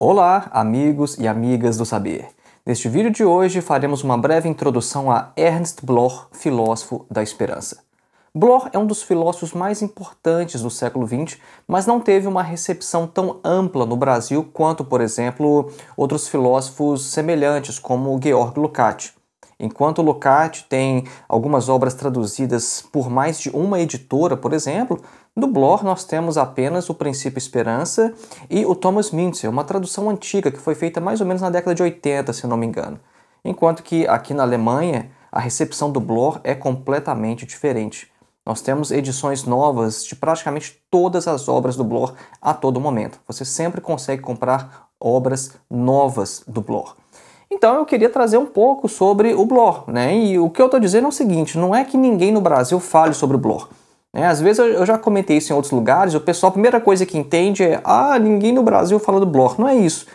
Olá, amigos e amigas do saber. Neste vídeo de hoje faremos uma breve introdução a Ernst Bloch, filósofo da esperança. Bloch é um dos filósofos mais importantes do século XX, mas não teve uma recepção tão ampla no Brasil quanto, por exemplo, outros filósofos semelhantes, como Georg Lukács. Enquanto Lukács tem algumas obras traduzidas por mais de uma editora, por exemplo, no Blor nós temos apenas o princípio esperança e o Thomas Mintzer, uma tradução antiga que foi feita mais ou menos na década de 80, se não me engano. Enquanto que aqui na Alemanha, a recepção do Blor é completamente diferente. Nós temos edições novas de praticamente todas as obras do Blor a todo momento. Você sempre consegue comprar obras novas do Blor. Então eu queria trazer um pouco sobre o Blor. né? E o que eu estou dizendo é o seguinte: não é que ninguém no Brasil fale sobre o Blor. É, às vezes eu já comentei isso em outros lugares, o pessoal, a primeira coisa que entende é: ah, ninguém no Brasil fala do Blor. Não é isso.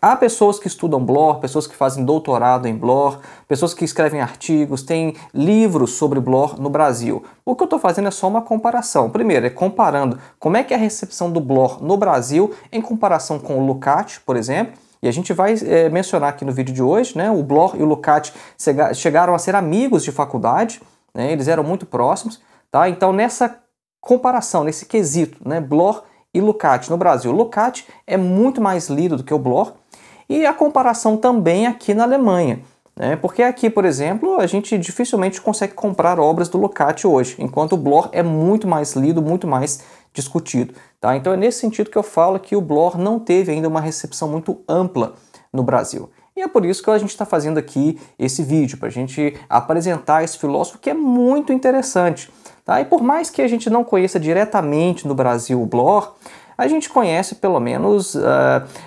Há pessoas que estudam Blor, pessoas que fazem doutorado em Blor, pessoas que escrevem artigos, têm livros sobre Blor no Brasil. O que eu estou fazendo é só uma comparação. Primeiro, é comparando como é que é a recepção do Blor no Brasil em comparação com o Lucati, por exemplo, e a gente vai é, mencionar aqui no vídeo de hoje, né? O Blor e o Lucati chegaram a ser amigos de faculdade, né, eles eram muito próximos. Tá? Então, nessa comparação, nesse quesito, né, Blor e Lucati no Brasil, Lucati é muito mais lido do que o Blor e a comparação também aqui na Alemanha. Né? Porque aqui, por exemplo, a gente dificilmente consegue comprar obras do Lucati hoje, enquanto o Blor é muito mais lido, muito mais discutido. Tá? Então é nesse sentido que eu falo que o Blor não teve ainda uma recepção muito ampla no Brasil. E é por isso que a gente está fazendo aqui esse vídeo, para a gente apresentar esse filósofo que é muito interessante. Tá? E por mais que a gente não conheça diretamente no Brasil o Blor, a gente conhece pelo menos uh,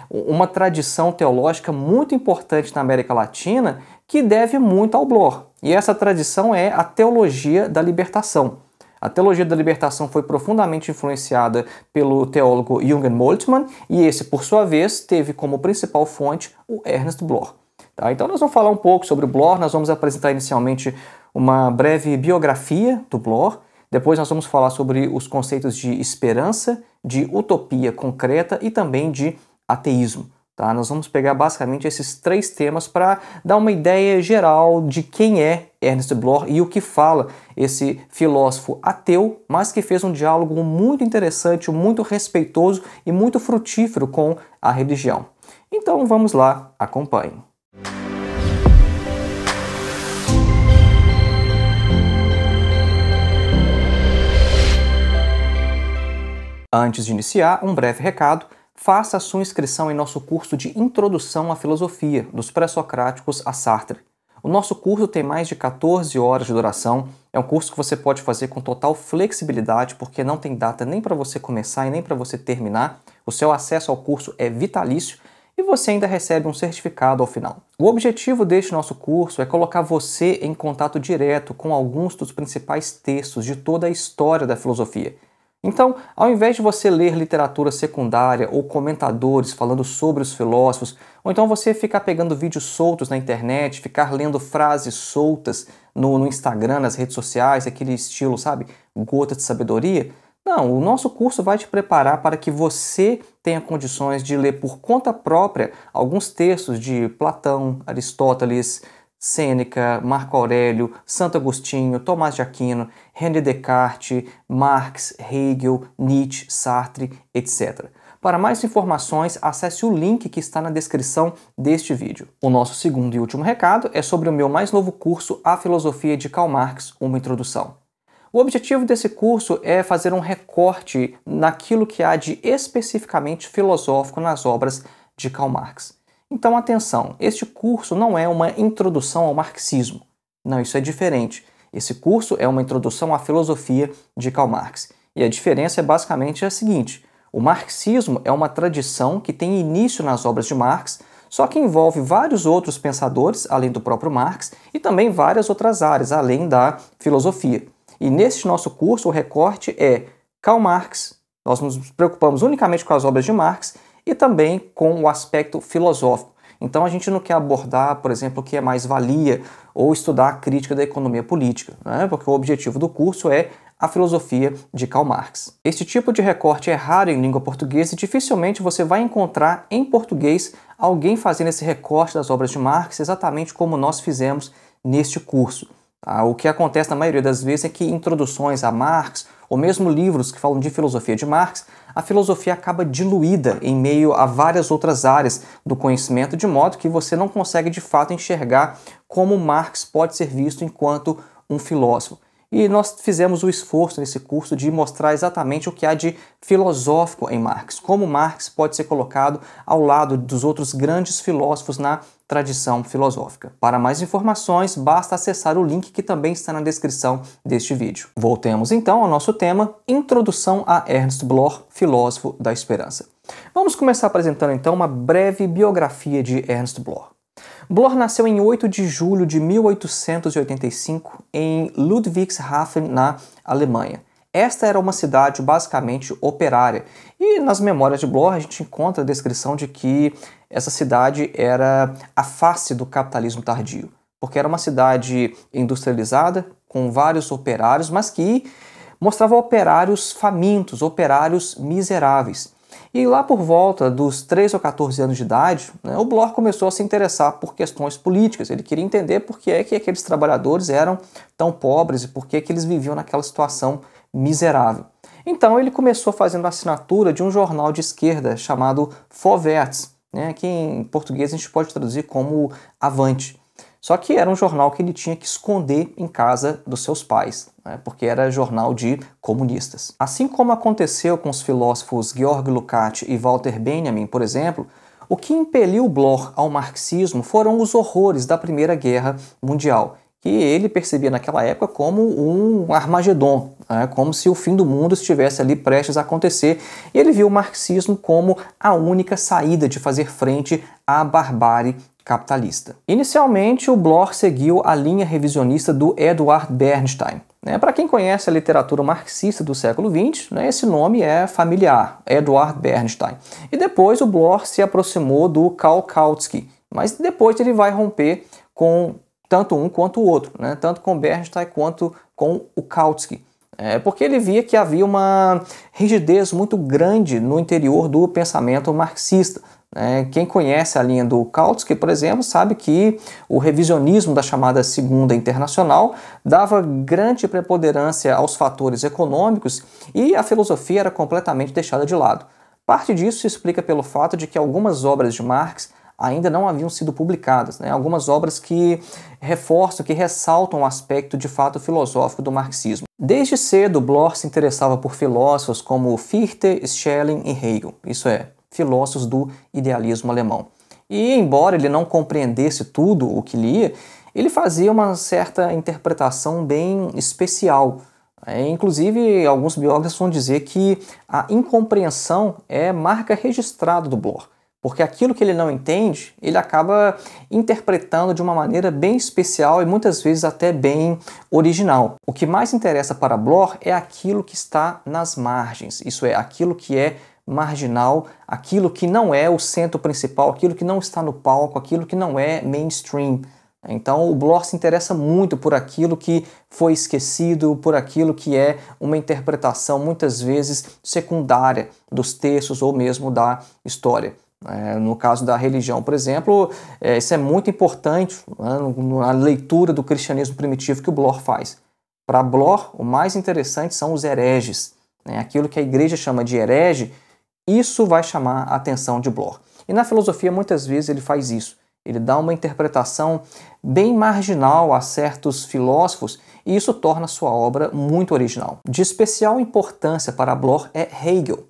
uma tradição teológica muito importante na América Latina que deve muito ao Blor. E essa tradição é a teologia da libertação. A teologia da libertação foi profundamente influenciada pelo teólogo Jürgen Moltmann e esse, por sua vez, teve como principal fonte o Ernest Bloch. Tá? Então nós vamos falar um pouco sobre o Bloch, nós vamos apresentar inicialmente uma breve biografia do Bloch, depois nós vamos falar sobre os conceitos de esperança, de utopia concreta e também de ateísmo. Tá? Nós vamos pegar basicamente esses três temas para dar uma ideia geral de quem é Ernest Bloch e o que fala esse filósofo ateu, mas que fez um diálogo muito interessante, muito respeitoso e muito frutífero com a religião. Então vamos lá, acompanhe. Antes de iniciar, um breve recado. Faça a sua inscrição em nosso curso de Introdução à Filosofia, dos Pré-Socráticos a Sartre. O nosso curso tem mais de 14 horas de duração. É um curso que você pode fazer com total flexibilidade, porque não tem data nem para você começar e nem para você terminar. O seu acesso ao curso é vitalício e você ainda recebe um certificado ao final. O objetivo deste nosso curso é colocar você em contato direto com alguns dos principais textos de toda a história da filosofia então, ao invés de você ler literatura secundária ou comentadores falando sobre os filósofos, ou então você ficar pegando vídeos soltos na internet, ficar lendo frases soltas no, no Instagram, nas redes sociais, aquele estilo, sabe, gota de sabedoria, não, o nosso curso vai te preparar para que você tenha condições de ler por conta própria alguns textos de Platão, Aristóteles, Sêneca, Marco Aurélio, Santo Agostinho, Tomás de Aquino, René Descartes, Marx, Hegel, Nietzsche, Sartre, etc. Para mais informações, acesse o link que está na descrição deste vídeo. O nosso segundo e último recado é sobre o meu mais novo curso A Filosofia de Karl Marx, uma introdução. O objetivo desse curso é fazer um recorte naquilo que há de especificamente filosófico nas obras de Karl Marx. Então, atenção, este curso não é uma introdução ao marxismo. Não, isso é diferente. Esse curso é uma introdução à filosofia de Karl Marx. E a diferença é basicamente a seguinte: o marxismo é uma tradição que tem início nas obras de Marx, só que envolve vários outros pensadores, além do próprio Marx, e também várias outras áreas, além da filosofia. E neste nosso curso, o recorte é Karl Marx. Nós nos preocupamos unicamente com as obras de Marx e também com o aspecto filosófico. Então a gente não quer abordar, por exemplo, o que é mais valia ou estudar a crítica da economia política, né? porque o objetivo do curso é a filosofia de Karl Marx. Este tipo de recorte é raro em língua portuguesa e dificilmente você vai encontrar em português alguém fazendo esse recorte das obras de Marx exatamente como nós fizemos neste curso. Tá? O que acontece na maioria das vezes é que introduções a Marx, ou mesmo livros que falam de filosofia de Marx, a filosofia acaba diluída em meio a várias outras áreas do conhecimento, de modo que você não consegue de fato enxergar como Marx pode ser visto enquanto um filósofo. E nós fizemos o esforço nesse curso de mostrar exatamente o que há de filosófico em Marx, como Marx pode ser colocado ao lado dos outros grandes filósofos na tradição filosófica. Para mais informações, basta acessar o link que também está na descrição deste vídeo. Voltemos então ao nosso tema: Introdução a Ernst Bloch, filósofo da esperança. Vamos começar apresentando então uma breve biografia de Ernst Bloch. Bloch nasceu em 8 de julho de 1885 em Ludwigshafen, na Alemanha. Esta era uma cidade basicamente operária, e nas memórias de Bloch a gente encontra a descrição de que essa cidade era a face do capitalismo tardio, porque era uma cidade industrializada, com vários operários, mas que mostrava operários famintos, operários miseráveis. E lá por volta dos 3 ou 14 anos de idade, né, o Bloch começou a se interessar por questões políticas. Ele queria entender por que é que aqueles trabalhadores eram tão pobres e por que, é que eles viviam naquela situação miserável. Então ele começou fazendo a assinatura de um jornal de esquerda chamado Foverts, né, que em português a gente pode traduzir como Avante. Só que era um jornal que ele tinha que esconder em casa dos seus pais, né, porque era jornal de comunistas. Assim como aconteceu com os filósofos Georg Lukács e Walter Benjamin, por exemplo, o que impeliu Bloch ao marxismo foram os horrores da Primeira Guerra Mundial, que ele percebia naquela época como um Armagedon, né, como se o fim do mundo estivesse ali prestes a acontecer. E ele viu o marxismo como a única saída de fazer frente à barbárie capitalista. Inicialmente, o Bloch seguiu a linha revisionista do Eduard Bernstein. Né? Para quem conhece a literatura marxista do século XX, né, esse nome é familiar, Eduard Bernstein. E depois o Bloch se aproximou do Karl Kautsky, mas depois ele vai romper com tanto um quanto o outro, né? tanto com Bernstein quanto com o Kautsky. É porque ele via que havia uma rigidez muito grande no interior do pensamento marxista. É, quem conhece a linha do Kautsky, por exemplo, sabe que o revisionismo da chamada Segunda Internacional dava grande preponderância aos fatores econômicos e a filosofia era completamente deixada de lado. Parte disso se explica pelo fato de que algumas obras de Marx ainda não haviam sido publicadas, né? algumas obras que reforçam, que ressaltam o aspecto de fato filosófico do marxismo. Desde cedo, Bloch se interessava por filósofos como Fichte, Schelling e Hegel, isso é, filósofos do idealismo alemão. E, embora ele não compreendesse tudo o que lia, ele fazia uma certa interpretação bem especial. É, inclusive, alguns biógrafos vão dizer que a incompreensão é marca registrada do Bloch, porque aquilo que ele não entende, ele acaba interpretando de uma maneira bem especial e muitas vezes até bem original. O que mais interessa para Bloch é aquilo que está nas margens, isso é, aquilo que é marginal, aquilo que não é o centro principal, aquilo que não está no palco, aquilo que não é mainstream. Então o Bloch se interessa muito por aquilo que foi esquecido, por aquilo que é uma interpretação muitas vezes secundária dos textos ou mesmo da história. É, no caso da religião, por exemplo, é, isso é muito importante né, na leitura do cristianismo primitivo que o Bloch faz. Para Bloch, o mais interessante são os hereges. Né, aquilo que a igreja chama de herege isso vai chamar a atenção de Bloch. E na filosofia, muitas vezes, ele faz isso. Ele dá uma interpretação bem marginal a certos filósofos e isso torna sua obra muito original. De especial importância para Bloch é Hegel.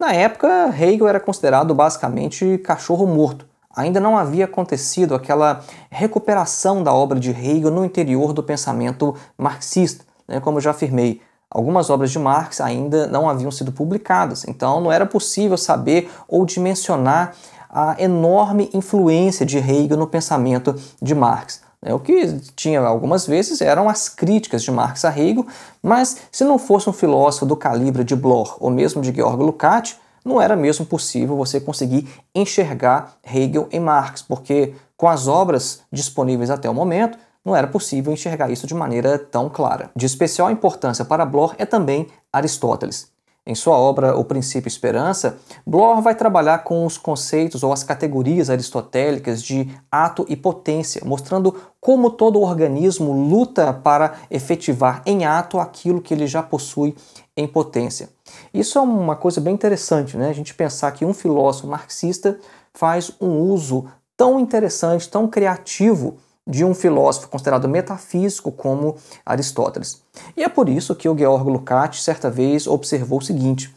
Na época, Hegel era considerado basicamente cachorro morto. Ainda não havia acontecido aquela recuperação da obra de Hegel no interior do pensamento marxista, né, como eu já afirmei. Algumas obras de Marx ainda não haviam sido publicadas, então não era possível saber ou dimensionar a enorme influência de Hegel no pensamento de Marx. Né? O que tinha algumas vezes eram as críticas de Marx a Hegel, mas se não fosse um filósofo do calibre de Bloch ou mesmo de Georg Lukács, não era mesmo possível você conseguir enxergar Hegel em Marx, porque com as obras disponíveis até o momento, não era possível enxergar isso de maneira tão clara. De especial importância para Bloch é também Aristóteles. Em sua obra O Princípio e Esperança, Bloch vai trabalhar com os conceitos ou as categorias aristotélicas de ato e potência, mostrando como todo organismo luta para efetivar em ato aquilo que ele já possui em potência. Isso é uma coisa bem interessante, né? A gente pensar que um filósofo marxista faz um uso tão interessante, tão criativo de um filósofo considerado metafísico como Aristóteles. E é por isso que o Georg Lukács certa vez observou o seguinte: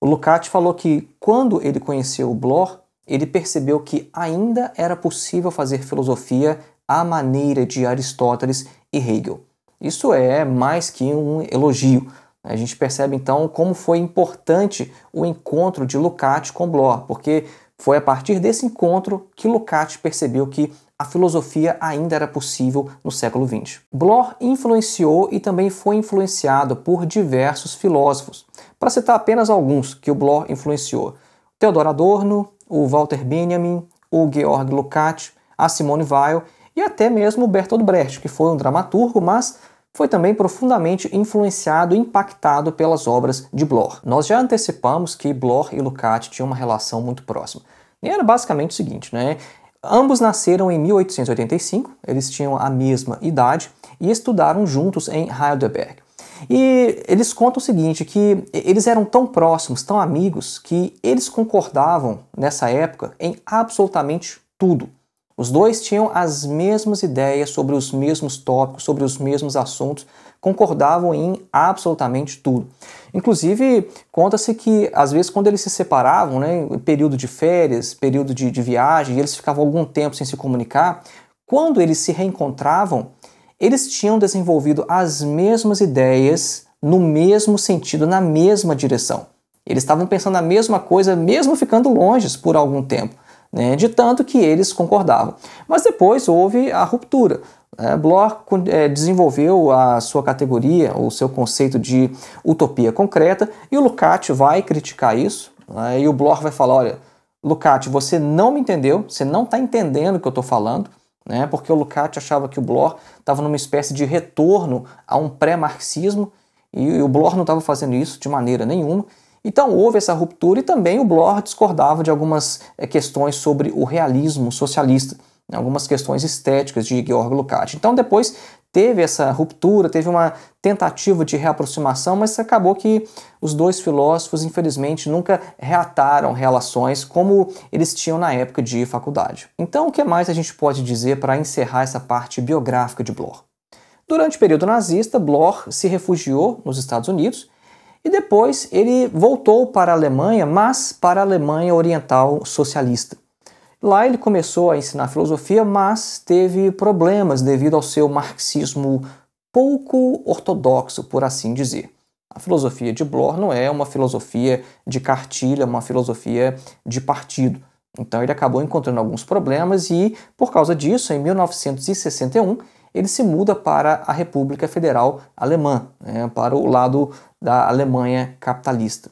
o Lukács falou que quando ele conheceu o Bloch, ele percebeu que ainda era possível fazer filosofia à maneira de Aristóteles e Hegel. Isso é mais que um elogio. A gente percebe então como foi importante o encontro de Lukács com Bloch, porque foi a partir desse encontro que Lukács percebeu que a filosofia ainda era possível no século XX. Bloch influenciou e também foi influenciado por diversos filósofos, para citar apenas alguns que o Bloch influenciou: Theodor Adorno, o Walter Benjamin, o Georg Lukács, a Simone Weil e até mesmo Bertold Bertolt Brecht, que foi um dramaturgo, mas foi também profundamente influenciado e impactado pelas obras de Bloch. Nós já antecipamos que Bloch e Lukács tinham uma relação muito próxima. E era basicamente o seguinte, né? Ambos nasceram em 1885, eles tinham a mesma idade e estudaram juntos em Heidelberg. E eles contam o seguinte, que eles eram tão próximos, tão amigos, que eles concordavam nessa época em absolutamente tudo. Os dois tinham as mesmas ideias sobre os mesmos tópicos, sobre os mesmos assuntos, concordavam em absolutamente tudo. Inclusive, conta-se que, às vezes, quando eles se separavam, né, período de férias, período de, de viagem, e eles ficavam algum tempo sem se comunicar, quando eles se reencontravam, eles tinham desenvolvido as mesmas ideias no mesmo sentido, na mesma direção. Eles estavam pensando a mesma coisa, mesmo ficando longe por algum tempo né, de tanto que eles concordavam. Mas depois houve a ruptura. É, Bloch é, desenvolveu a sua categoria, o seu conceito de utopia concreta, e o Lukács vai criticar isso, né, e o Bloch vai falar, olha, Lukács, você não me entendeu, você não está entendendo o que eu estou falando, né, porque o Lukács achava que o Bloch estava numa espécie de retorno a um pré-marxismo, e, e o Bloch não estava fazendo isso de maneira nenhuma, então houve essa ruptura e também o Bloch discordava de algumas eh, questões sobre o realismo socialista, né, algumas questões estéticas de Georg Lukács. Então depois teve essa ruptura, teve uma tentativa de reaproximação, mas acabou que os dois filósofos, infelizmente, nunca reataram relações como eles tinham na época de faculdade. Então, o que mais a gente pode dizer para encerrar essa parte biográfica de Bloch? Durante o período nazista, Bloch se refugiou nos Estados Unidos e depois ele voltou para a Alemanha, mas para a Alemanha Oriental Socialista. Lá ele começou a ensinar filosofia, mas teve problemas devido ao seu marxismo pouco ortodoxo, por assim dizer. A filosofia de Bloch não é uma filosofia de cartilha, é uma filosofia de partido. Então ele acabou encontrando alguns problemas e, por causa disso, em 1961, ele se muda para a República Federal Alemã, né, para o lado da Alemanha capitalista.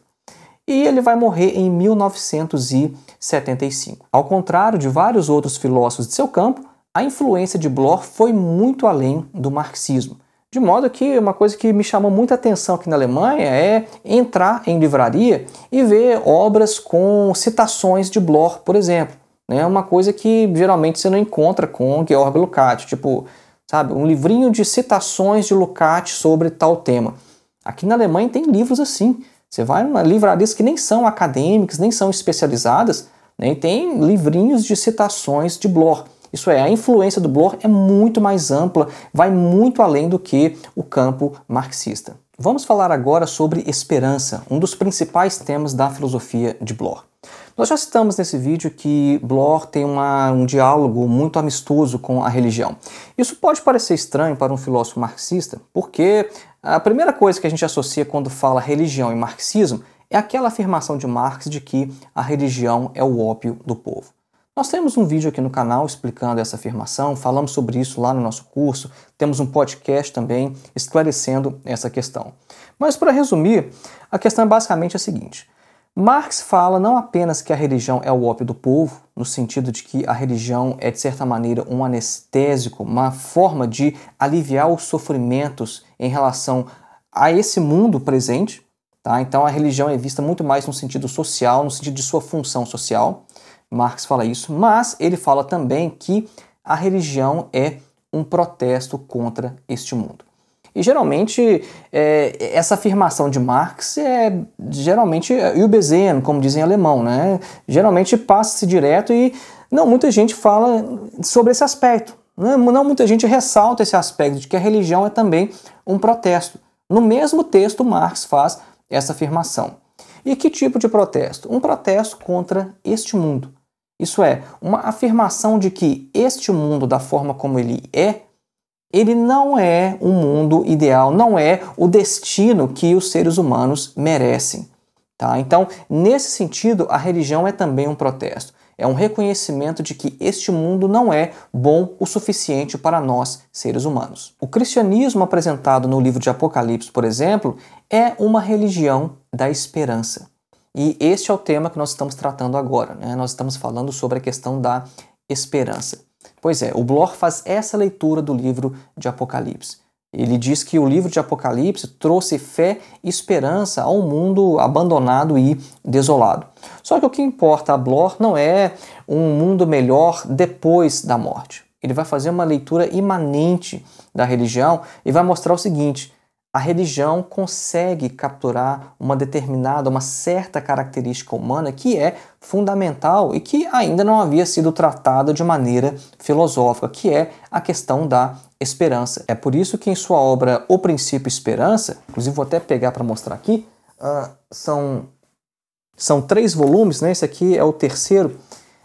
E ele vai morrer em 1975. Ao contrário de vários outros filósofos de seu campo, a influência de Bloch foi muito além do marxismo. De modo que uma coisa que me chamou muita atenção aqui na Alemanha é entrar em livraria e ver obras com citações de Bloch, por exemplo. É uma coisa que geralmente você não encontra com Georg Lukács, tipo sabe? Um livrinho de citações de Lukács sobre tal tema. Aqui na Alemanha tem livros assim. Você vai numa livrarias que nem são acadêmicas, nem são especializadas, né? e tem livrinhos de citações de Bloch. Isso é, a influência do Bloch é muito mais ampla, vai muito além do que o campo marxista. Vamos falar agora sobre esperança, um dos principais temas da filosofia de Bloch. Nós já citamos nesse vídeo que Bloch tem uma, um diálogo muito amistoso com a religião. Isso pode parecer estranho para um filósofo marxista, porque a primeira coisa que a gente associa quando fala religião e marxismo é aquela afirmação de Marx de que a religião é o ópio do povo. Nós temos um vídeo aqui no canal explicando essa afirmação, falamos sobre isso lá no nosso curso, temos um podcast também esclarecendo essa questão. Mas para resumir, a questão é basicamente a seguinte: Marx fala não apenas que a religião é o ópio do povo, no sentido de que a religião é, de certa maneira, um anestésico, uma forma de aliviar os sofrimentos em relação a esse mundo presente. Tá? Então, a religião é vista muito mais no sentido social, no sentido de sua função social. Marx fala isso, mas ele fala também que a religião é um protesto contra este mundo. E geralmente é, essa afirmação de Marx é geralmente übersehen, como dizem em alemão, né? Geralmente passa-se direto e não muita gente fala sobre esse aspecto. Né? Não muita gente ressalta esse aspecto de que a religião é também um protesto. No mesmo texto, Marx faz essa afirmação. E que tipo de protesto? Um protesto contra este mundo. Isso é, uma afirmação de que este mundo, da forma como ele é, ele não é um mundo ideal, não é o destino que os seres humanos merecem. Tá? Então, nesse sentido, a religião é também um protesto. É um reconhecimento de que este mundo não é bom o suficiente para nós, seres humanos. O cristianismo apresentado no livro de Apocalipse, por exemplo, é uma religião da esperança. E este é o tema que nós estamos tratando agora. Né? Nós estamos falando sobre a questão da esperança. Pois é, o Bloch faz essa leitura do livro de Apocalipse. Ele diz que o livro de Apocalipse trouxe fé e esperança a um mundo abandonado e desolado. Só que o que importa a Bloch não é um mundo melhor depois da morte. Ele vai fazer uma leitura imanente da religião e vai mostrar o seguinte: a religião consegue capturar uma determinada, uma certa característica humana que é fundamental e que ainda não havia sido tratada de maneira filosófica, que é a questão da esperança. É por isso que em sua obra O Princípio Esperança, inclusive vou até pegar para mostrar aqui, uh, são, são três volumes, né? esse aqui é o terceiro.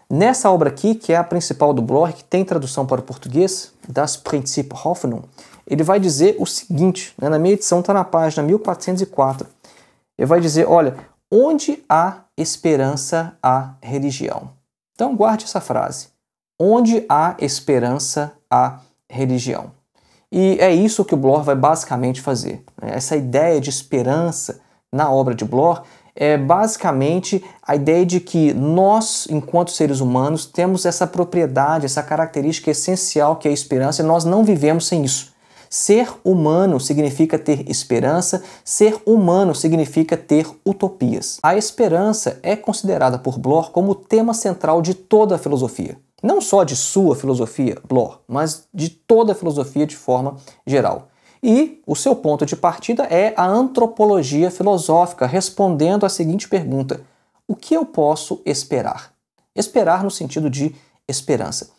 Nessa obra aqui, que é a principal do Bloch, que tem tradução para o português, Das Prinzip Hoffnung, ele vai dizer o seguinte, né, na minha edição está na página 1404, ele vai dizer, olha, onde há esperança, há religião. Então guarde essa frase, onde há esperança, há religião. E é isso que o Bloch vai basicamente fazer. Né? Essa ideia de esperança na obra de Bloch é basicamente a ideia de que nós, enquanto seres humanos, temos essa propriedade, essa característica essencial que é a esperança e nós não vivemos sem isso. Ser humano significa ter esperança, ser humano significa ter utopias. A esperança é considerada por Bloch como o tema central de toda a filosofia não só de sua filosofia, Bloch, mas de toda a filosofia de forma geral. E o seu ponto de partida é a antropologia filosófica, respondendo à seguinte pergunta: o que eu posso esperar? Esperar no sentido de esperança.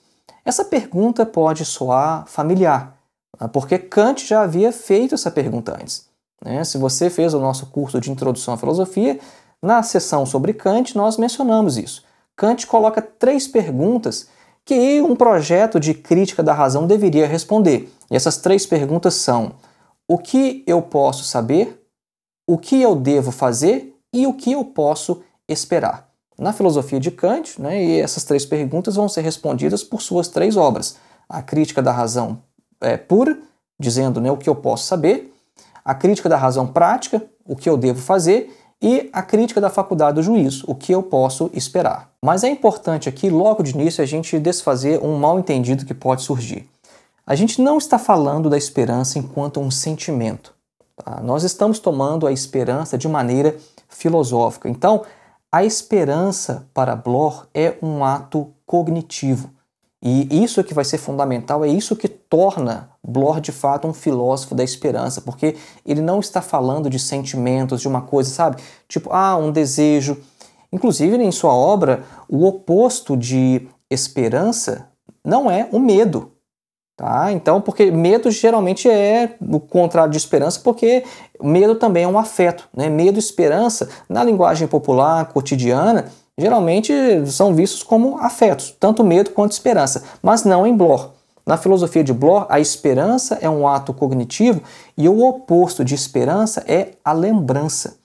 Essa pergunta pode soar familiar, ah, porque Kant já havia feito essa pergunta antes. Né? Se você fez o nosso curso de introdução à filosofia, na sessão sobre Kant nós mencionamos isso. Kant coloca três perguntas que um projeto de crítica da razão deveria responder. E essas três perguntas são: o que eu posso saber, o que eu devo fazer e o que eu posso esperar. Na filosofia de Kant, né, essas três perguntas vão ser respondidas por suas três obras: A Crítica da Razão, é, dizendo né, o que eu posso saber, a crítica da razão prática, o que eu devo fazer, e a crítica da faculdade do juízo, o que eu posso esperar. Mas é importante aqui, logo de início, a gente desfazer um mal entendido que pode surgir. A gente não está falando da esperança enquanto um sentimento. Tá? Nós estamos tomando a esperança de maneira filosófica. Então, a esperança para Bloch é um ato cognitivo. E isso é que vai ser fundamental, é isso que torna Bloch de fato um filósofo da esperança, porque ele não está falando de sentimentos, de uma coisa, sabe? Tipo, ah, um desejo. Inclusive, em sua obra, o oposto de esperança não é o medo. Tá? Então, porque medo geralmente é o contrário de esperança, porque medo também é um afeto. Né? Medo e esperança, na linguagem popular, cotidiana, geralmente são vistos como afetos, tanto medo quanto esperança, mas não em Bloch. Na filosofia de Bloch, a esperança é um ato cognitivo e o oposto de esperança é a lembrança.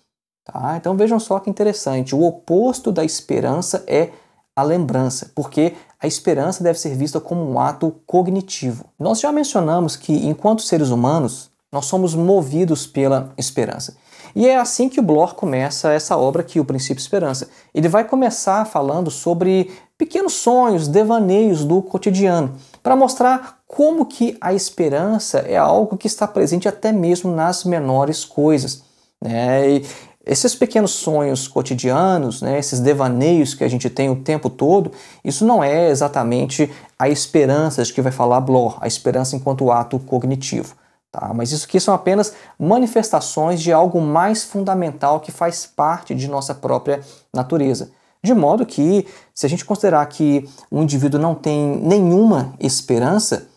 Tá? Então vejam só que interessante: o oposto da esperança é a lembrança, porque a esperança deve ser vista como um ato cognitivo. Nós já mencionamos que, enquanto seres humanos, nós somos movidos pela esperança. E é assim que o Bloch começa essa obra aqui, O Princípio Esperança. Ele vai começar falando sobre pequenos sonhos, devaneios do cotidiano, para mostrar como que a esperança é algo que está presente até mesmo nas menores coisas. Né? E esses pequenos sonhos cotidianos, né, esses devaneios que a gente tem o tempo todo, isso não é exatamente a esperança de que vai falar Bloch, a esperança enquanto ato cognitivo. Tá? Mas isso aqui são apenas manifestações de algo mais fundamental que faz parte de nossa própria natureza. De modo que, se a gente considerar que um indivíduo não tem nenhuma esperança,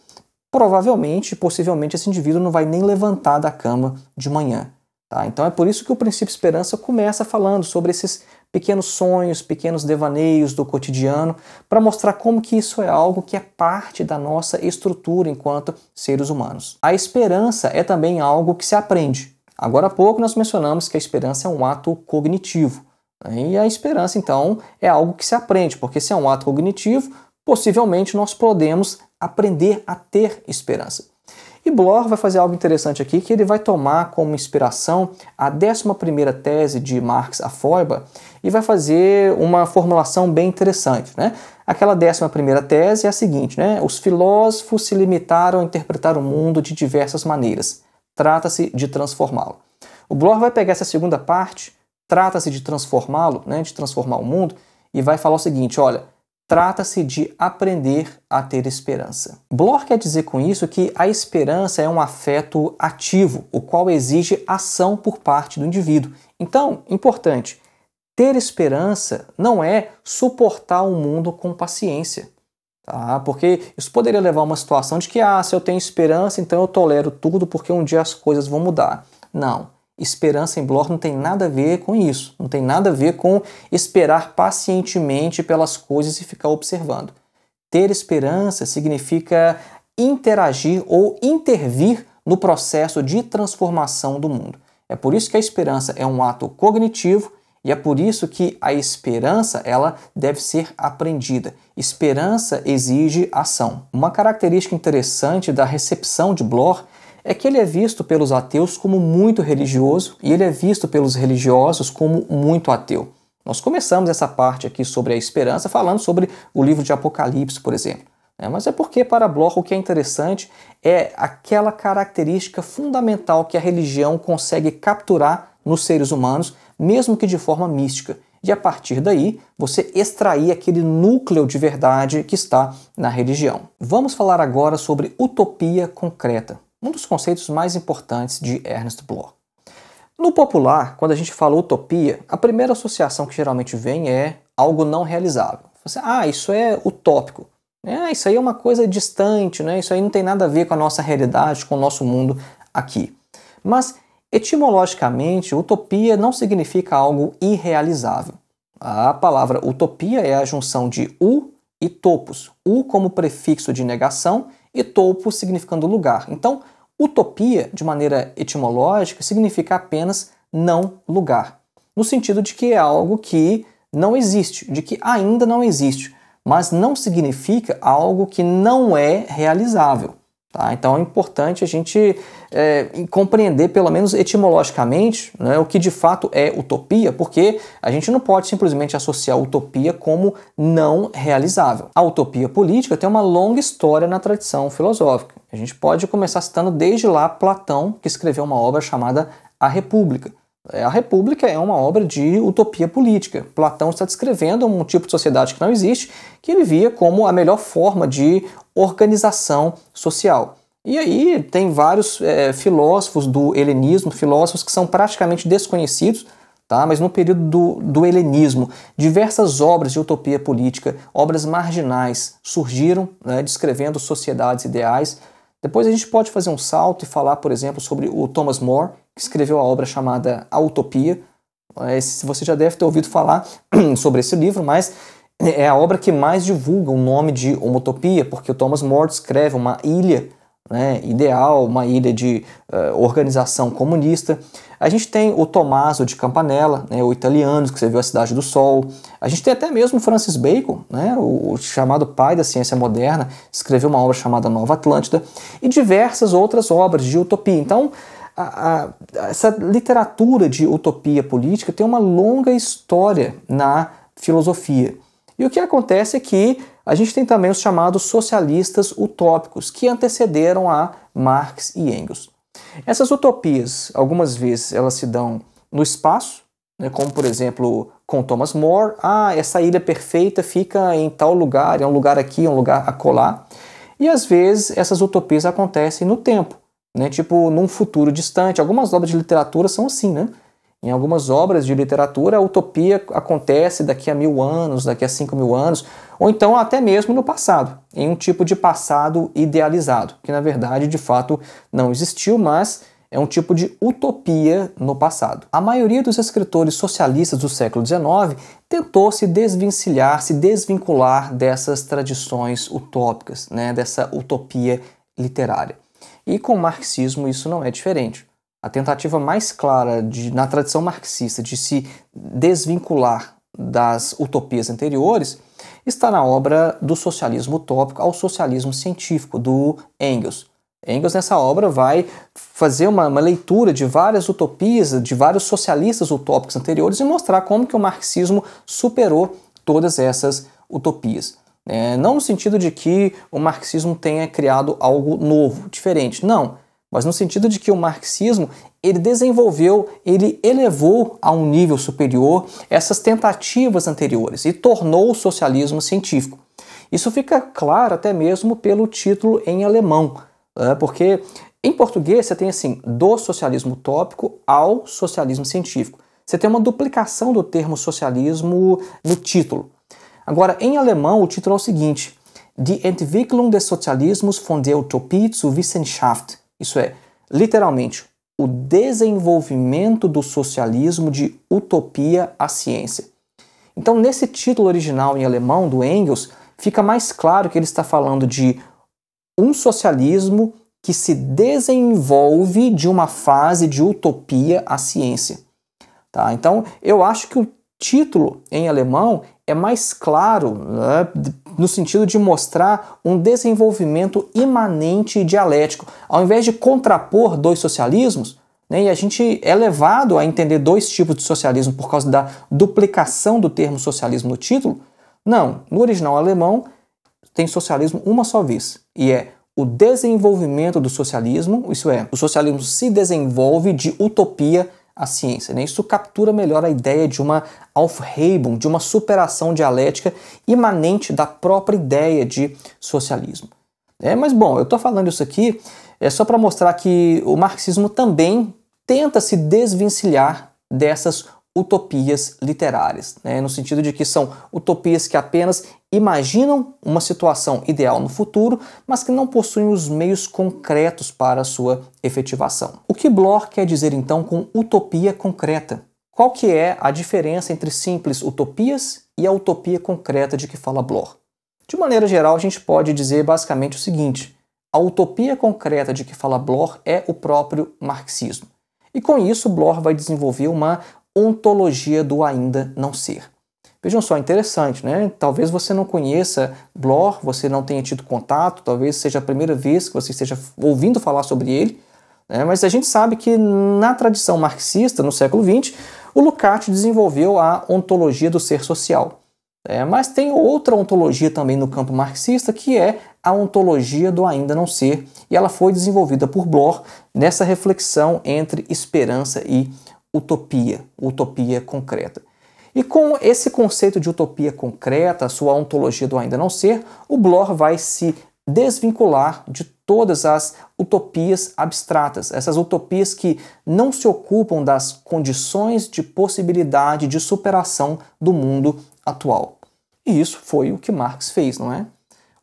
provavelmente, possivelmente, esse indivíduo não vai nem levantar da cama de manhã. Tá? Então é por isso que o princípio esperança começa falando sobre esses pequenos sonhos, pequenos devaneios do cotidiano, para mostrar como que isso é algo que é parte da nossa estrutura enquanto seres humanos. A esperança é também algo que se aprende. Agora há pouco nós mencionamos que a esperança é um ato cognitivo. Né? E a esperança, então, é algo que se aprende, porque se é um ato cognitivo, possivelmente nós podemos aprender a ter esperança. E Bloch vai fazer algo interessante aqui, que ele vai tomar como inspiração a 11ª tese de Marx a Feuerbach, e vai fazer uma formulação bem interessante. Né? Aquela décima primeira tese é a seguinte, né? os filósofos se limitaram a interpretar o mundo de diversas maneiras. Trata-se de transformá-lo. O Bloch vai pegar essa segunda parte, trata-se de transformá-lo, né, de transformar o mundo, e vai falar o seguinte, olha, trata-se de aprender a ter esperança. Bloch quer dizer com isso que a esperança é um afeto ativo, o qual exige ação por parte do indivíduo. Então, importante, ter esperança não é suportar o mundo com paciência. Tá? Porque isso poderia levar a uma situação de que, ah, se eu tenho esperança, então eu tolero tudo porque um dia as coisas vão mudar. Não. Esperança em bloco não tem nada a ver com isso. Não tem nada a ver com esperar pacientemente pelas coisas e ficar observando. Ter esperança significa interagir ou intervir no processo de transformação do mundo. É por isso que a esperança é um ato cognitivo e é por isso que a esperança ela deve ser aprendida. Esperança exige ação. Uma característica interessante da recepção de Bloch é que ele é visto pelos ateus como muito religioso e ele é visto pelos religiosos como muito ateu. Nós começamos essa parte aqui sobre a esperança falando sobre o livro de Apocalipse, por exemplo. É, mas é porque, para Bloch, o que é interessante é aquela característica fundamental que a religião consegue capturar nos seres humanos mesmo que de forma mística, e a partir daí você extrair aquele núcleo de verdade que está na religião. Vamos falar agora sobre utopia concreta, um dos conceitos mais importantes de Ernst Bloch. No popular, quando a gente fala utopia, a primeira associação que geralmente vem é algo não realizável. Você, ah, isso é utópico. É, ah, isso aí é uma coisa distante, né? isso aí não tem nada a ver com a nossa realidade, com o nosso mundo aqui. Mas Etimologicamente, utopia não significa algo irrealizável. A palavra utopia é a junção de u e topos, u como prefixo de negação e topo significando lugar. Então, utopia, de maneira etimológica, significa apenas não lugar, no sentido de que é algo que não existe, de que ainda não existe, mas não significa algo que não é realizável. Tá? Então é importante a gente é, compreender, pelo menos etimologicamente, né, o que de fato é utopia, porque a gente não pode simplesmente associar utopia como não realizável. A utopia política tem uma longa história na tradição filosófica. A gente pode começar citando desde lá Platão, que escreveu uma obra chamada A República. É, a República é uma obra de utopia política. Platão está descrevendo um tipo de sociedade que não existe, que ele via como a melhor forma de organização social. E aí tem vários é, filósofos do helenismo, filósofos que são praticamente desconhecidos, tá? mas no período do, do helenismo, diversas obras de utopia política, obras marginais, surgiram né, descrevendo sociedades ideais. Depois a gente pode fazer um salto e falar, por exemplo, sobre o Thomas More, que escreveu a obra chamada A Utopia. É, você já deve ter ouvido falar sobre esse livro, mas é a obra que mais divulga o nome de homotopia, porque o Thomas More escreve uma ilha né, ideal, uma ilha de uh, organização comunista. A gente tem o Tommaso de Campanella, né, o italiano que escreveu A Cidade do Sol. A gente tem até mesmo Francis Bacon, né, o, o, chamado pai da ciência moderna, escreveu uma obra chamada Nova Atlântida e diversas outras obras de utopia. Então, a, essa literatura de utopia política tem uma longa história na filosofia. E o que acontece é que a gente tem também os chamados socialistas utópicos, que antecederam a Marx e Engels. Essas utopias, algumas vezes, elas se dão no espaço, né, como por exemplo com Thomas More, ah, essa ilha perfeita fica em tal lugar, é um lugar aqui, é um lugar acolá. E às vezes essas utopias acontecem no tempo, né? Tipo, num futuro distante. Algumas obras de literatura são assim, né? Em algumas obras de literatura, a utopia acontece daqui a mil anos, daqui a cinco mil anos, ou então até mesmo no passado, em um tipo de passado idealizado, que na verdade, de fato, não existiu, mas é um tipo de utopia no passado. A maioria dos escritores socialistas do século XIX tentou se desvincilhar, se desvincular dessas tradições utópicas, né, dessa utopia literária. E com o marxismo isso não é diferente. A tentativa mais clara de, na tradição marxista de se desvincular das utopias anteriores está na obra do socialismo utópico ao socialismo científico, do Engels. Engels, nessa obra, vai fazer uma, uma, leitura de várias utopias, de vários socialistas utópicos anteriores e mostrar como que o marxismo superou todas essas utopias. É, não no sentido de que o marxismo tenha criado algo novo, diferente, não. Mas no sentido de que o marxismo ele desenvolveu, ele elevou a um nível superior essas tentativas anteriores e tornou o socialismo científico. Isso fica claro até mesmo pelo título em alemão, é, porque em português você tem assim, do socialismo utópico ao socialismo científico. Você tem uma duplicação do termo socialismo no título. Agora, em alemão, o título é o seguinte: Die Entwicklung des Sozialismus von der Utopie zur Wissenschaft. Isso é, literalmente, o desenvolvimento do socialismo de utopia à ciência. Então, nesse título original em alemão do Engels, fica mais claro que ele está falando de um socialismo que se desenvolve de uma fase de utopia à ciência. Tá? Então, eu acho que o título em alemão é mais claro né, no sentido de mostrar um desenvolvimento imanente e dialético. Ao invés de contrapor dois socialismos, né, e a gente é levado a entender dois tipos de socialismo por causa da duplicação do termo socialismo no título, não, no original alemão tem socialismo uma só vez, e é o desenvolvimento do socialismo, isso é, o socialismo se desenvolve de utopia a ciência. Né? Isso captura melhor a ideia de uma Aufhebung, de uma superação dialética imanente da própria ideia de socialismo. É, mas bom, eu estou falando isso aqui é só para mostrar que o marxismo também tenta se desvencilhar dessas utopias literárias, né? no sentido de que são utopias que apenas imaginam uma situação ideal no futuro, mas que não possuem os meios concretos para sua efetivação. O que Bloch quer dizer então com utopia concreta? Qual que é a diferença entre simples utopias e a utopia concreta de que fala Bloch? De maneira geral, a gente pode dizer basicamente o seguinte: a utopia concreta de que fala Bloch é o próprio marxismo. E com isso, Bloch vai desenvolver uma ontologia do ainda não ser. Vejam só, interessante, né? Talvez você não conheça Blor, você não tenha tido contato, talvez seja a primeira vez que você esteja ouvindo falar sobre ele, né? mas a gente sabe que na tradição marxista, no século XX, o Lukács desenvolveu a ontologia do ser social. É, mas tem outra ontologia também no campo marxista, que é a ontologia do ainda não ser, e ela foi desenvolvida por Bloch nessa reflexão entre esperança e utopia, utopia concreta. E com esse conceito de utopia concreta, sua ontologia do ainda não ser, o Bloch vai se desvincular de todas as utopias abstratas, essas utopias que não se ocupam das condições de possibilidade de superação do mundo atual. E isso foi o que Marx fez, não é?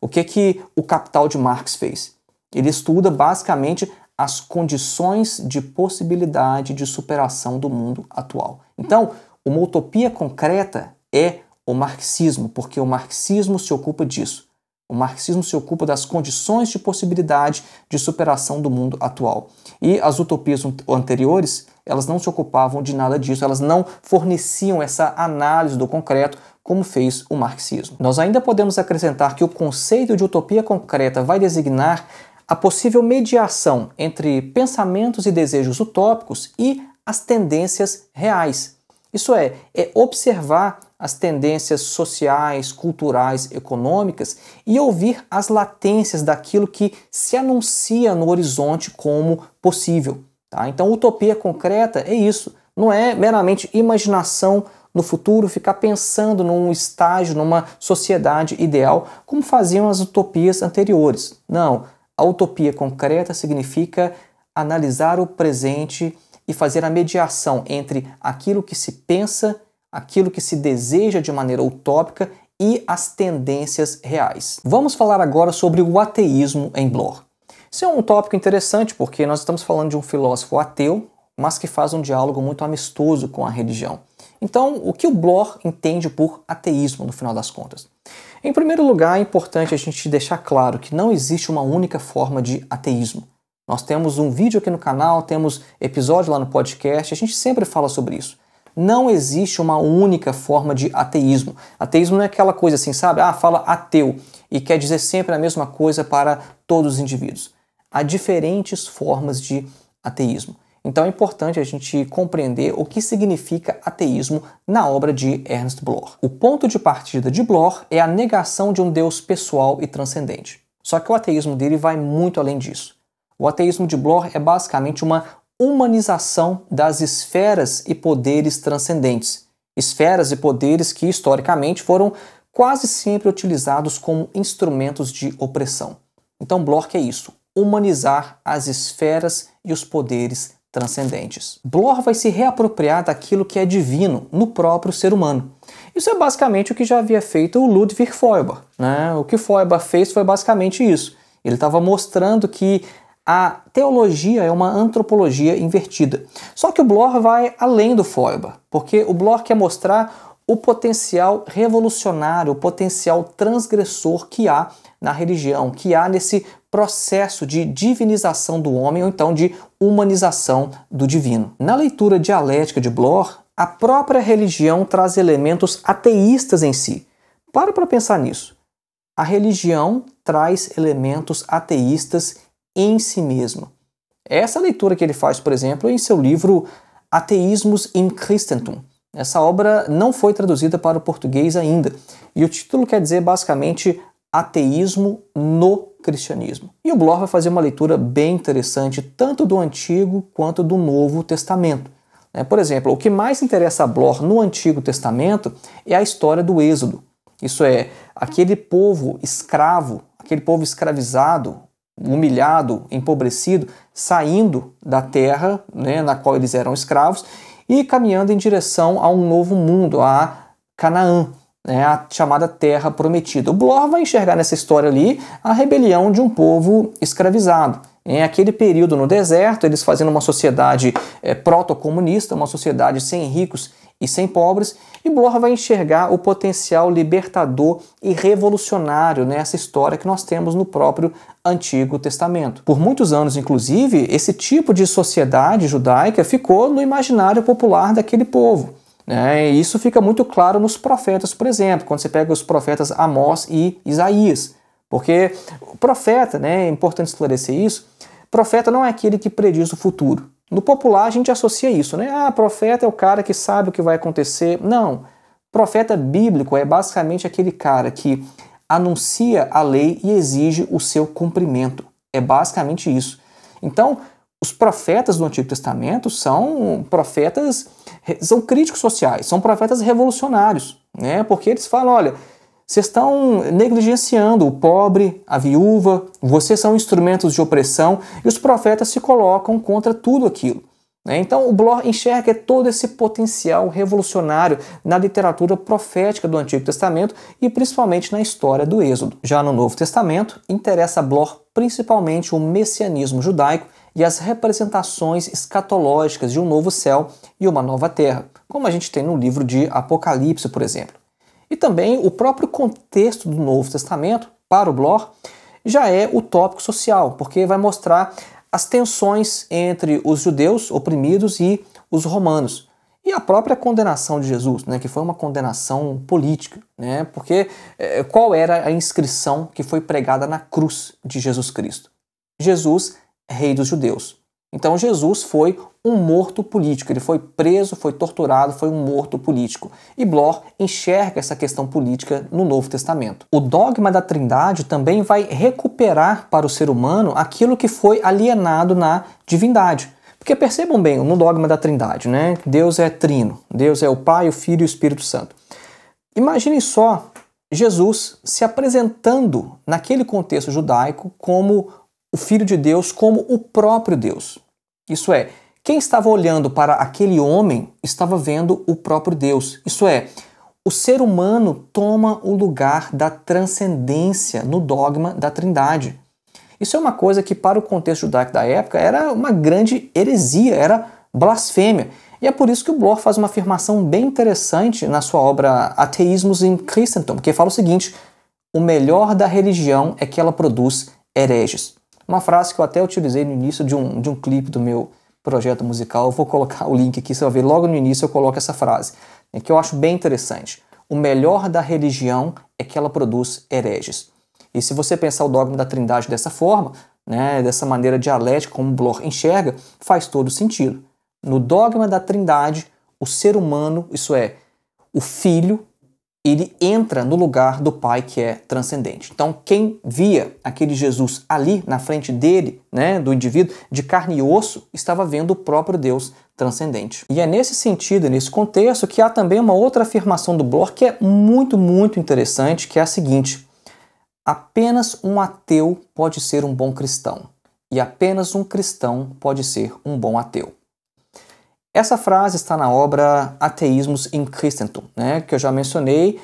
O que é que o Capital de Marx fez? Ele estuda basicamente as condições de possibilidade de superação do mundo atual. Então, uma utopia concreta é o marxismo, porque o marxismo se ocupa disso. O marxismo se ocupa das condições de possibilidade de superação do mundo atual. E as utopias anteriores, elas não se ocupavam de nada disso, elas não forneciam essa análise do concreto como fez o marxismo. Nós ainda podemos acrescentar que o conceito de utopia concreta vai designar a possível mediação entre pensamentos e desejos utópicos e as tendências reais, isso é, é observar as tendências sociais, culturais, econômicas e ouvir as latências daquilo que se anuncia no horizonte como possível. Tá? Então, utopia concreta é isso. Não é meramente imaginação no futuro, ficar pensando num estágio, numa sociedade ideal, como faziam as utopias anteriores. Não. A utopia concreta significa analisar o presente e fazer a mediação entre aquilo que se pensa, aquilo que se deseja de maneira utópica e as tendências reais. Vamos falar agora sobre o ateísmo em Bloch. Isso é um tópico interessante porque nós estamos falando de um filósofo ateu, mas que faz um diálogo muito amistoso com a religião. Então, o que o Bloch entende por ateísmo, no final das contas? Em primeiro lugar, é importante a gente deixar claro que não existe uma única forma de ateísmo. Nós temos um vídeo aqui no canal, temos episódio lá no podcast, a gente sempre fala sobre isso. Não existe uma única forma de ateísmo. Ateísmo não é aquela coisa assim, sabe? Ah, fala ateu e quer dizer sempre a mesma coisa para todos os indivíduos. Há diferentes formas de ateísmo. Então é importante a gente compreender o que significa ateísmo na obra de Ernst Bloch. O ponto de partida de Bloch é a negação de um Deus pessoal e transcendente. Só que o ateísmo dele vai muito além disso. O ateísmo de Bloch é basicamente uma humanização das esferas e poderes transcendentes. Esferas e poderes que, historicamente, foram quase sempre utilizados como instrumentos de opressão. Então, Bloch é isso: humanizar as esferas e os poderes transcendentes. Bloch vai se reapropriar daquilo que é divino no próprio ser humano. Isso é basicamente o que já havia feito o Ludwig Feuerbach. Né? O que Feuerbach fez foi basicamente isso. Ele estava mostrando que a teologia é uma antropologia invertida. Só que o Bloch vai além do Feuerbach, porque o Bloch quer mostrar o potencial revolucionário, o potencial transgressor que há na religião, que há nesse processo de divinização do homem ou então de humanização do divino. Na leitura dialética de Bloch, a própria religião traz elementos ateístas em si. Para para pensar nisso. A religião traz elementos ateístas em si mesmo. Essa leitura que ele faz, por exemplo, em seu livro Ateísmos in Christentum. Essa obra não foi traduzida para o português ainda, e o título quer dizer basicamente Ateísmo no Cristianismo. E o Bloch vai fazer uma leitura bem interessante tanto do Antigo quanto do Novo Testamento. É, por exemplo, o que mais interessa a Bloch no Antigo Testamento é a história do Êxodo. Isso é, aquele povo escravo, aquele povo escravizado, humilhado, empobrecido, saindo da terra né, na qual eles eram escravos e caminhando em direção a um novo mundo, a Canaã, né, a chamada Terra Prometida. O Blor vai enxergar nessa história ali a rebelião de um povo escravizado. Em aquele período no deserto, eles fazendo uma sociedade é, eh, comunista uma sociedade sem ricos e sem pobres, e Bloch vai enxergar o potencial libertador e revolucionário nessa história que nós temos no próprio Antigo Testamento. Por muitos anos, inclusive, esse tipo de sociedade judaica ficou no imaginário popular daquele povo. Né? isso fica muito claro nos profetas, por exemplo, quando você pega os profetas Amós e Isaías. Porque o profeta, né, é importante esclarecer isso, profeta não é aquele que prediz o futuro. No popular a gente associa isso, né? Ah, profeta é o cara que sabe o que vai acontecer. Não. Profeta bíblico é basicamente aquele cara que anuncia a lei e exige o seu cumprimento. É basicamente isso. Então, os profetas do Antigo Testamento são profetas, são críticos sociais, são profetas revolucionários, né? Porque eles falam, olha, vocês estão negligenciando o pobre, a viúva, vocês são instrumentos de opressão e os profetas se colocam contra tudo aquilo. Né? Então, o Bloch enxerga é todo esse potencial revolucionário na literatura profética do Antigo Testamento e principalmente na história do Êxodo. Já no Novo Testamento, interessa a Bloch principalmente o messianismo judaico e as representações escatológicas de um novo céu e uma nova terra, como a gente tem no livro de Apocalipse, por exemplo. E também o próprio contexto do Novo Testamento para o Bloch já é o tópico social, porque vai mostrar as tensões entre os judeus oprimidos e os romanos. E a própria condenação de Jesus, né, que foi uma condenação política, né, porque eh, qual era a inscrição que foi pregada na cruz de Jesus Cristo? Jesus, Rei dos Judeus. Então Jesus foi um morto político, ele foi preso, foi torturado, foi um morto político. E Bloch enxerga essa questão política no Novo Testamento. O dogma da Trindade também vai recuperar para o ser humano aquilo que foi alienado na divindade. Porque percebam bem no dogma da Trindade, né? Deus é trino, Deus é o Pai, o Filho e o Espírito Santo. Imaginem só Jesus se apresentando naquele contexto judaico como o Filho de Deus como o próprio Deus. Isso é, quem estava olhando para aquele homem estava vendo o próprio Deus. Isso é, o ser humano toma o lugar da transcendência no dogma da Trindade. Isso é uma coisa que, para o contexto judaico da época, era uma grande heresia, era blasfêmia. E é por isso que o Bloch faz uma afirmação bem interessante na sua obra Ateísmos em Christentum, que fala o seguinte: o melhor da religião é que ela produz hereges. Uma frase que eu até utilizei no início de um, de um clipe do meu projeto musical. Eu vou colocar o link aqui, você vai ver logo no início eu coloco essa frase, né, que eu acho bem interessante. O melhor da religião é que ela produz hereges. E se você pensar o dogma da trindade dessa forma, né, dessa maneira dialética como Bloch enxerga, faz todo sentido. No dogma da trindade, o ser humano, isso é, o filho, ele entra no lugar do Pai que é transcendente. Então, quem via aquele Jesus ali na frente dele, né, do indivíduo, de carne e osso, estava vendo o próprio Deus transcendente. E é nesse sentido, nesse contexto, que há também uma outra afirmação do Bloch que é muito, muito interessante, que é a seguinte: apenas um ateu pode ser um bom cristão, e apenas um cristão pode ser um bom ateu. Essa frase está na obra Ateísmos em Christentum, né, que eu já mencionei.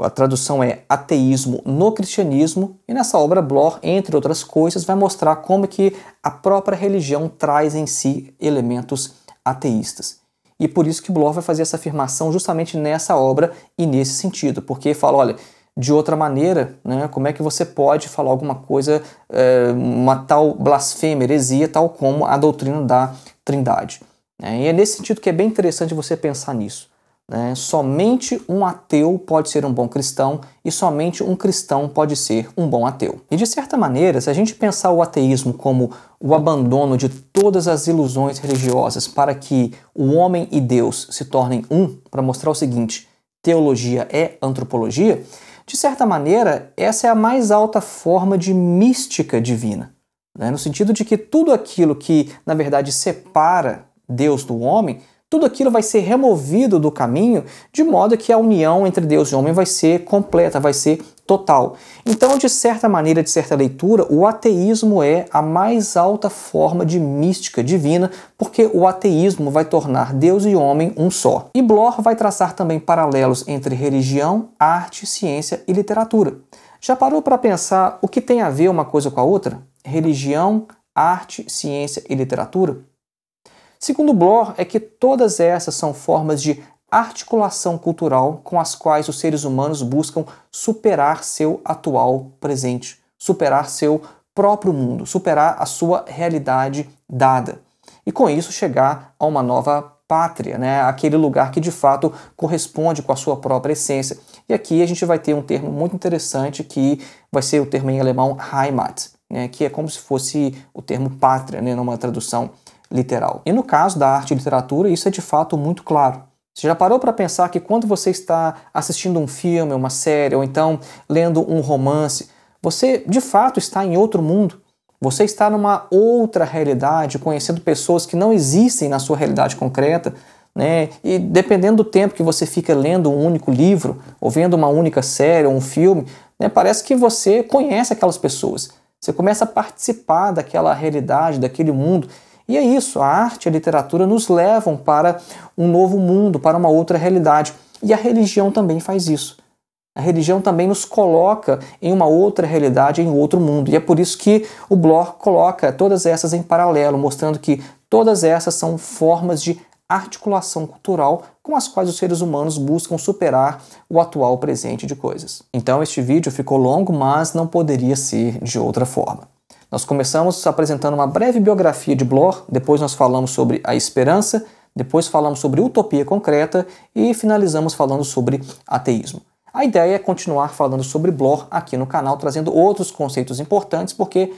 A tradução é Ateísmo no Cristianismo, e nessa obra Bloch, entre outras coisas, vai mostrar como que a própria religião traz em si elementos ateístas. E por isso que Bloch vai fazer essa afirmação justamente nessa obra e nesse sentido, porque fala, olha, de outra maneira, né, como é que você pode falar alguma coisa, é, uma tal blasfêmia, heresia, tal como a doutrina da Trindade. É, e é nesse sentido que é bem interessante você pensar nisso. Né? Somente um ateu pode ser um bom cristão e somente um cristão pode ser um bom ateu. E de certa maneira, se a gente pensar o ateísmo como o abandono de todas as ilusões religiosas para que o homem e Deus se tornem um, para mostrar o seguinte: teologia é antropologia, de certa maneira, essa é a mais alta forma de mística divina. Né? No sentido de que tudo aquilo que, na verdade, separa Deus do homem, tudo aquilo vai ser removido do caminho, de modo que a união entre Deus e homem vai ser completa, vai ser total. Então, de certa maneira, de certa leitura, o ateísmo é a mais alta forma de mística divina, porque o ateísmo vai tornar Deus e homem um só. E Bloch vai traçar também paralelos entre religião, arte, ciência e literatura. Já parou para pensar o que tem a ver uma coisa com a outra? Religião, arte, ciência e literatura? Segundo Bloch, é que todas essas são formas de articulação cultural com as quais os seres humanos buscam superar seu atual presente, superar seu próprio mundo, superar a sua realidade dada. E com isso chegar a uma nova pátria, né? aquele lugar que de fato corresponde com a sua própria essência. E aqui a gente vai ter um termo muito interessante que vai ser o termo em alemão Heimat, né? que é como se fosse o termo pátria né? numa tradução literal. E no caso da arte e literatura, isso é de fato muito claro. Você já parou para pensar que quando você está assistindo um filme, uma série, ou então lendo um romance, você de fato está em outro mundo? Você está numa outra realidade, conhecendo pessoas que não existem na sua realidade concreta, né? E dependendo do tempo que você fica lendo um único livro, ou vendo uma única série ou um filme, né, parece que você conhece aquelas pessoas. Você começa a participar daquela realidade, daquele mundo, e é isso, a arte e a literatura nos levam para um novo mundo, para uma outra realidade. E a religião também faz isso. A religião também nos coloca em uma outra realidade, em outro mundo. E é por isso que o Bloch coloca todas essas em paralelo, mostrando que todas essas são formas de articulação cultural com as quais os seres humanos buscam superar o atual presente de coisas. Então este vídeo ficou longo, mas não poderia ser de outra forma. Nós começamos apresentando uma breve biografia de Bloch, depois nós falamos sobre a esperança, depois falamos sobre utopia concreta e finalizamos falando sobre ateísmo. A ideia é continuar falando sobre Bloch aqui no canal, trazendo outros conceitos importantes, porque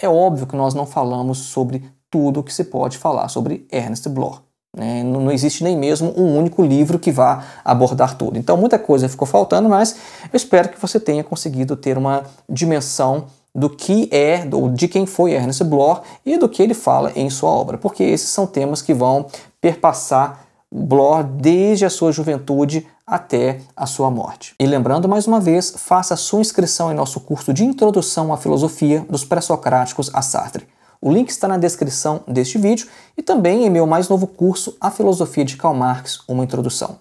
é óbvio que nós não falamos sobre tudo que se pode falar sobre Ernest Bloch. Né? Não, não existe nem mesmo um único livro que vá abordar tudo. Então, muita coisa ficou faltando, mas eu espero que você tenha conseguido ter uma dimensão do que é, ou de quem foi Ernest Bloch e do que ele fala em sua obra, porque esses são temas que vão perpassar Bloch desde a sua juventude até a sua morte. E lembrando mais uma vez, faça sua inscrição em nosso curso de Introdução à Filosofia dos Pré-Socráticos a Sartre. O link está na descrição deste vídeo e também em meu mais novo curso, A Filosofia de Karl Marx, uma introdução.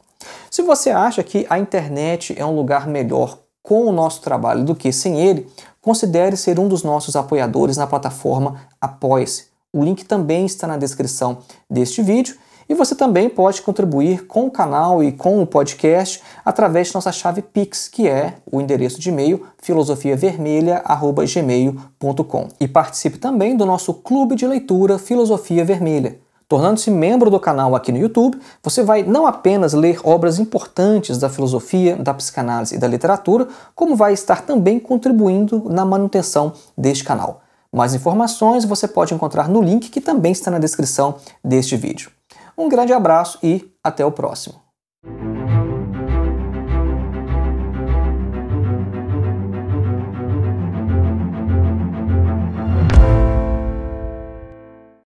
Se você acha que a internet é um lugar melhor com o nosso trabalho do que sem ele, considere ser um dos nossos apoiadores na plataforma Apoia-se. O link também está na descrição deste vídeo. E você também pode contribuir com o canal e com o podcast através de nossa chave Pix, que é o endereço de e-mail filosofiavermelha.gmail.com. E participe também do nosso clube de leitura Filosofia Vermelha. Tornando-se membro do canal aqui no YouTube, você vai não apenas ler obras importantes da filosofia, da psicanálise e da literatura, como vai estar também contribuindo na manutenção deste canal. Mais informações você pode encontrar no link que também está na descrição deste vídeo. Um grande abraço e até o próximo.